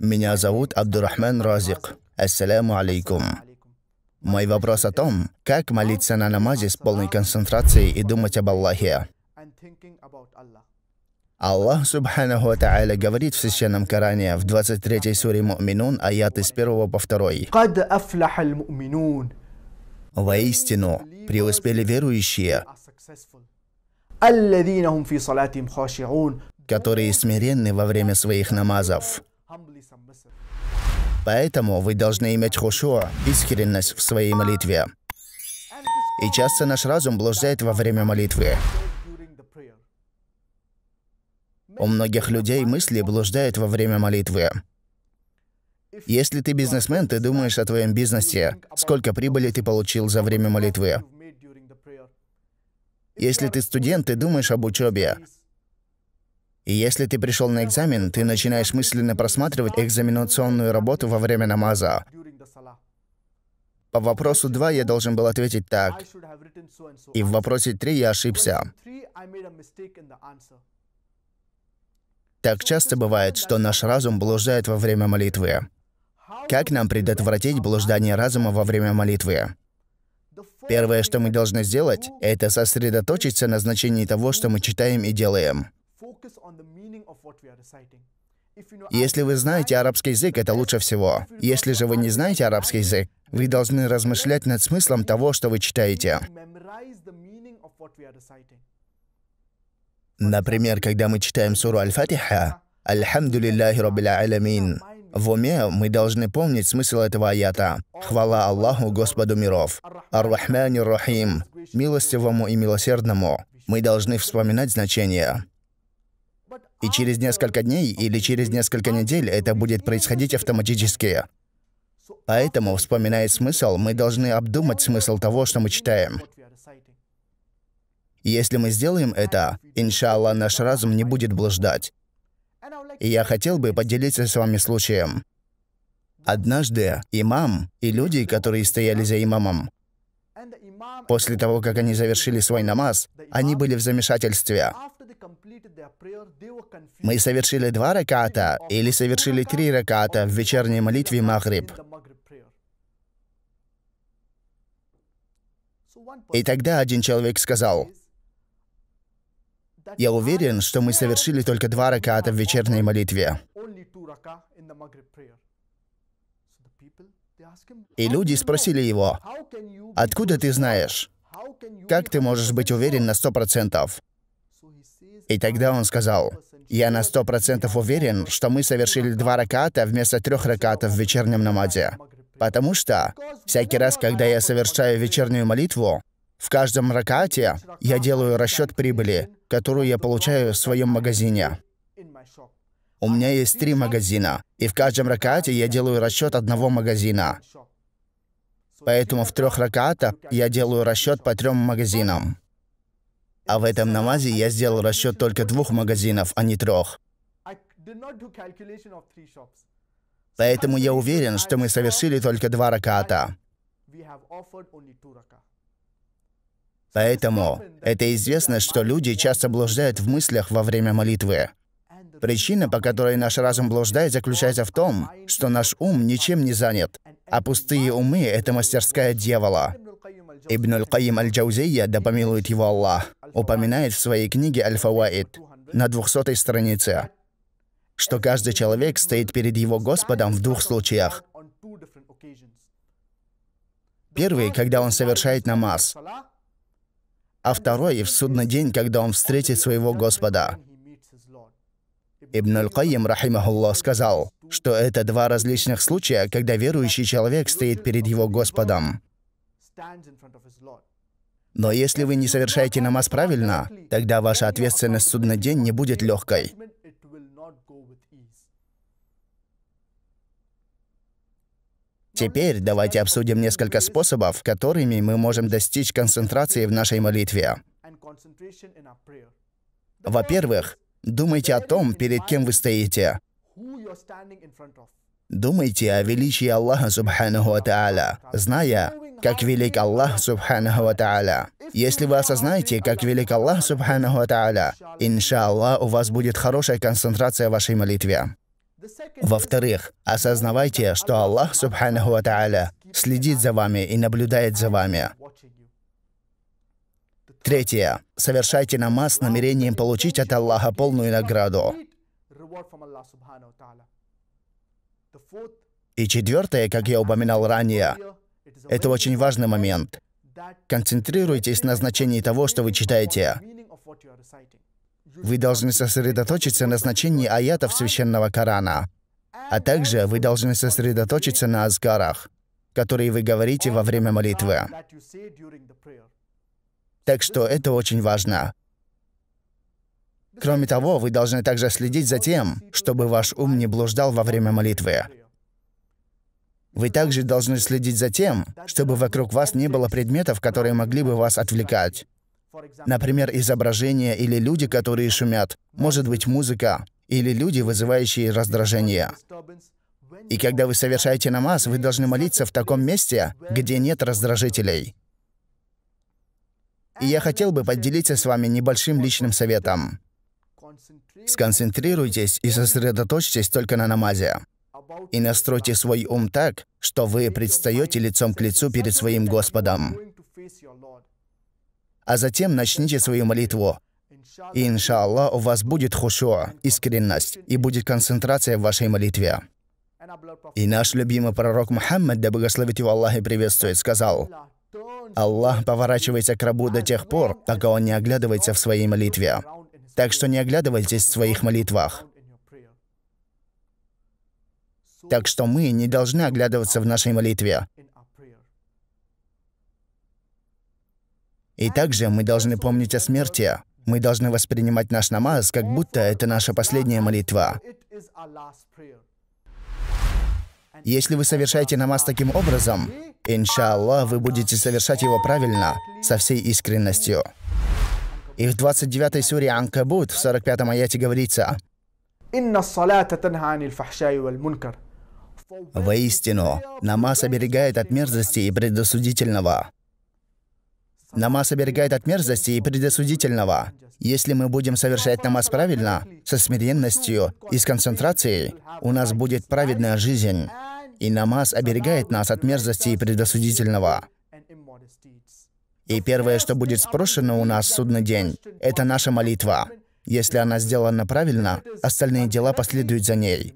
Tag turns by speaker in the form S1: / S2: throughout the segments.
S1: Меня зовут Абдурахман Разик. Ассаляму алейкум. Мой вопрос о том, как молиться на намазе с полной концентрацией и думать об Аллахе. Аллах Субханаху Та'аля говорит в Священном Коране в 23 суре Муминун, аяты с 1 по 2. Воистину, преуспели верующие, которые смиренны во время своих намазов. Поэтому вы должны иметь хушуа, искренность в своей молитве. И часто наш разум блуждает во время молитвы. У многих людей мысли блуждают во время молитвы. Если ты бизнесмен, ты думаешь о твоем бизнесе, сколько прибыли ты получил за время молитвы. Если ты студент, ты думаешь об учебе, и если ты пришел на экзамен, ты начинаешь мысленно просматривать экзаменационную работу во время намаза. По вопросу 2 я должен был ответить так. И в вопросе 3 я ошибся. Так часто бывает, что наш разум блуждает во время молитвы. Как нам предотвратить блуждание разума во время молитвы? Первое, что мы должны сделать, это сосредоточиться на значении того, что мы читаем и делаем. Если вы знаете арабский язык, это лучше всего. Если же вы не знаете арабский язык, вы должны размышлять над смыслом того, что вы читаете. Например, когда мы читаем суру Аль-Фатиха, «Альхамду лиллахи раббил в уме мы должны помнить смысл этого аята. «Хвала Аллаху, Господу миров, Ар-Рахмани Рахим, милостивому и милосердному». Мы должны вспоминать значение. И через несколько дней или через несколько недель это будет происходить автоматически. Поэтому, вспоминая смысл, мы должны обдумать смысл того, что мы читаем. Если мы сделаем это, иншалла, наш разум не будет блуждать. И я хотел бы поделиться с вами случаем. Однажды имам и люди, которые стояли за имамом, после того, как они завершили свой намаз, они были в замешательстве. Мы совершили два раката или совершили три раката в вечерней молитве Магриб. И тогда один человек сказал, «Я уверен, что мы совершили только два раката в вечерней молитве». И люди спросили его, «Откуда ты знаешь? Как ты можешь быть уверен на сто процентов?» И тогда он сказал, «Я на сто процентов уверен, что мы совершили два раката вместо трех ракатов в вечернем намаде, потому что всякий раз, когда я совершаю вечернюю молитву, в каждом ракате я делаю расчет прибыли, которую я получаю в своем магазине. У меня есть три магазина, и в каждом ракате я делаю расчет одного магазина. Поэтому в трех ракатах я делаю расчет по трем магазинам. А в этом намазе я сделал расчет только двух магазинов, а не трех. Поэтому я уверен, что мы совершили только два раката. Поэтому это известно, что люди часто блуждают в мыслях во время молитвы. Причина, по которой наш разум блуждает, заключается в том, что наш ум ничем не занят, а пустые умы — это мастерская дьявола. Ибн Аль-Каим Аль-Джаузия, да помилует его Аллах, упоминает в своей книге «Аль-Фаваид» на 200 странице, что каждый человек стоит перед его Господом в двух случаях. Первый, когда он совершает намаз, а второй — в судный день, когда он встретит своего Господа. Ибн Аль-Кайим, рахимахуллах, сказал, что это два различных случая, когда верующий человек стоит перед его Господом. Но если вы не совершаете намаз правильно, тогда ваша ответственность в судный день не будет легкой. Теперь давайте обсудим несколько способов, которыми мы можем достичь концентрации в нашей молитве. Во-первых, думайте о том, перед кем вы стоите. Думайте о величии Аллаха Субхану Тааля, зная, как велик Аллах Субханаху Ва Тааля. Если вы осознаете, как велик Аллах Субханаху Ва Тааля, иншаллах, у вас будет хорошая концентрация в вашей молитве. Во-вторых, осознавайте, что Аллах Субханаху Ва Тааля следит за вами и наблюдает за вами. Третье. Совершайте намаз с намерением получить от Аллаха полную награду. И четвертое, как я упоминал ранее, это очень важный момент. Концентрируйтесь на значении того, что вы читаете. Вы должны сосредоточиться на значении аятов священного Корана, а также вы должны сосредоточиться на азгарах, которые вы говорите во время молитвы. Так что это очень важно. Кроме того, вы должны также следить за тем, чтобы ваш ум не блуждал во время молитвы. Вы также должны следить за тем, чтобы вокруг вас не было предметов, которые могли бы вас отвлекать. Например, изображения или люди, которые шумят, может быть музыка, или люди, вызывающие раздражение. И когда вы совершаете намаз, вы должны молиться в таком месте, где нет раздражителей. И я хотел бы поделиться с вами небольшим личным советом. Сконцентрируйтесь и сосредоточьтесь только на намазе. И настройте свой ум так, что вы предстаете лицом к лицу перед своим Господом. А затем начните свою молитву. И, иншаллах, у вас будет хушуа, искренность, и будет концентрация в вашей молитве. И наш любимый пророк Мухаммад, да благословит его Аллах и приветствует, сказал, «Аллах поворачивается к рабу до тех пор, пока он не оглядывается в своей молитве». Так что не оглядывайтесь в своих молитвах. Так что мы не должны оглядываться в нашей молитве. И также мы должны помнить о смерти. Мы должны воспринимать наш намаз, как будто это наша последняя молитва. Если вы совершаете намаз таким образом, иншаллах, вы будете совершать его правильно, со всей искренностью. И в 29 суре Анкабут, в 45 аяте говорится, «Инна салата танха анил фахшай валь мункар». Воистину, намаз оберегает от мерзости и предосудительного. Намаз оберегает от мерзости и предосудительного. Если мы будем совершать намаз правильно, со смиренностью и с концентрацией, у нас будет праведная жизнь. И намаз оберегает нас от мерзости и предосудительного. И первое, что будет спрошено у нас в судный день, это наша молитва. Если она сделана правильно, остальные дела последуют за ней.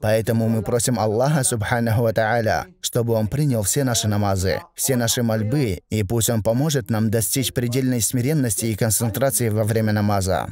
S1: Поэтому мы просим Аллаха, Субханаху Ва чтобы Он принял все наши намазы, все наши мольбы, и пусть Он поможет нам достичь предельной смиренности и концентрации во время намаза.